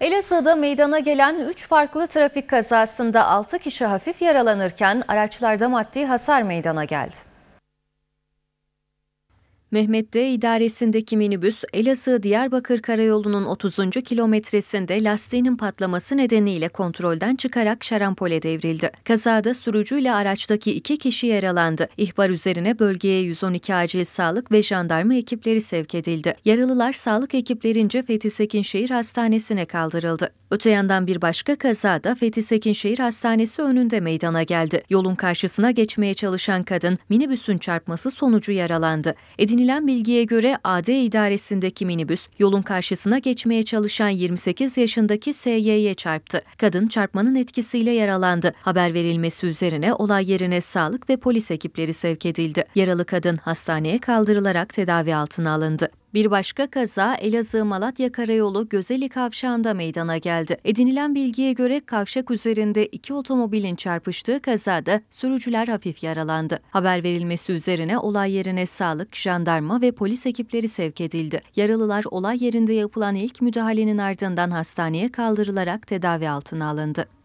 Elazığ'da meydana gelen 3 farklı trafik kazasında 6 kişi hafif yaralanırken araçlarda maddi hasar meydana geldi. Mehmet'te idaresindeki minibüs Elazığ-Diyarbakır Karayolu'nun 30. kilometresinde lastiğinin patlaması nedeniyle kontrolden çıkarak şarampole devrildi. Kazada sürücüyle araçtaki iki kişi yaralandı. İhbar üzerine bölgeye 112 acil sağlık ve jandarma ekipleri sevk edildi. Yaralılar sağlık ekiplerince Fethi Sekinşehir Hastanesi'ne kaldırıldı. Öte yandan bir başka kazada Fethi Sekinşehir Hastanesi önünde meydana geldi. Yolun karşısına geçmeye çalışan kadın minibüsün çarpması sonucu yaralandı. Edin Edinilen bilgiye göre AD idaresindeki minibüs yolun karşısına geçmeye çalışan 28 yaşındaki SY'ye çarptı. Kadın çarpmanın etkisiyle yaralandı. Haber verilmesi üzerine olay yerine sağlık ve polis ekipleri sevk edildi. Yaralı kadın hastaneye kaldırılarak tedavi altına alındı. Bir başka kaza Elazığ-Malatya Karayolu Gözeli Kavşağı'nda meydana geldi. Edinilen bilgiye göre kavşak üzerinde iki otomobilin çarpıştığı kazada sürücüler hafif yaralandı. Haber verilmesi üzerine olay yerine sağlık, jandarma ve polis ekipleri sevk edildi. Yaralılar olay yerinde yapılan ilk müdahalenin ardından hastaneye kaldırılarak tedavi altına alındı.